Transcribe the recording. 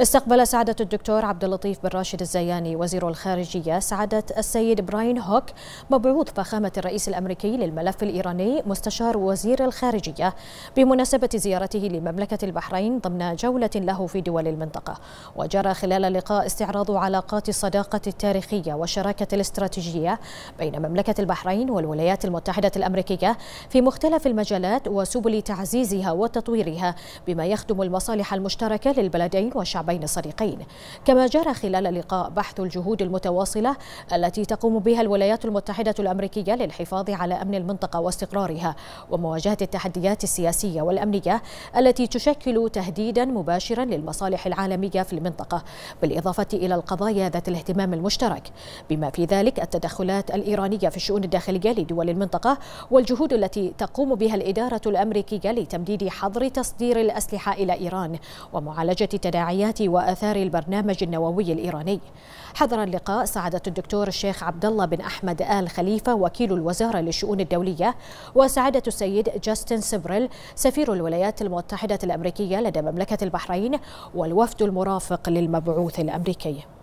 استقبل سعادة الدكتور عبد اللطيف بن راشد الزياني وزير الخارجية سعادة السيد براين هوك مبعوث فخامة الرئيس الأمريكي للملف الإيراني مستشار وزير الخارجية بمناسبة زيارته لمملكة البحرين ضمن جولة له في دول المنطقة وجرى خلال اللقاء استعراض علاقات الصداقة التاريخية والشراكة الاستراتيجية بين مملكة البحرين والولايات المتحدة الأمريكية في مختلف المجالات وسبل تعزيزها وتطويرها بما يخدم المصالح المشتركة للبلدين والشعب بين الصديقين كما جرى خلال اللقاء بحث الجهود المتواصلة التي تقوم بها الولايات المتحدة الأمريكية للحفاظ على أمن المنطقة واستقرارها ومواجهة التحديات السياسية والأمنية التي تشكل تهديدا مباشرا للمصالح العالمية في المنطقة بالإضافة إلى القضايا ذات الاهتمام المشترك بما في ذلك التدخلات الإيرانية في الشؤون الداخلية لدول المنطقة والجهود التي تقوم بها الإدارة الأمريكية لتمديد حظر تصدير الأسلحة إلى إيران ومعالجة تداعيات وآثار البرنامج النووي الإيراني حضر اللقاء سعادة الدكتور الشيخ عبد الله بن أحمد آل خليفة وكيل الوزارة للشؤون الدولية وسعادة السيد جاستن سبريل سفير الولايات المتحدة الأمريكية لدى مملكة البحرين والوفد المرافق للمبعوث الأمريكي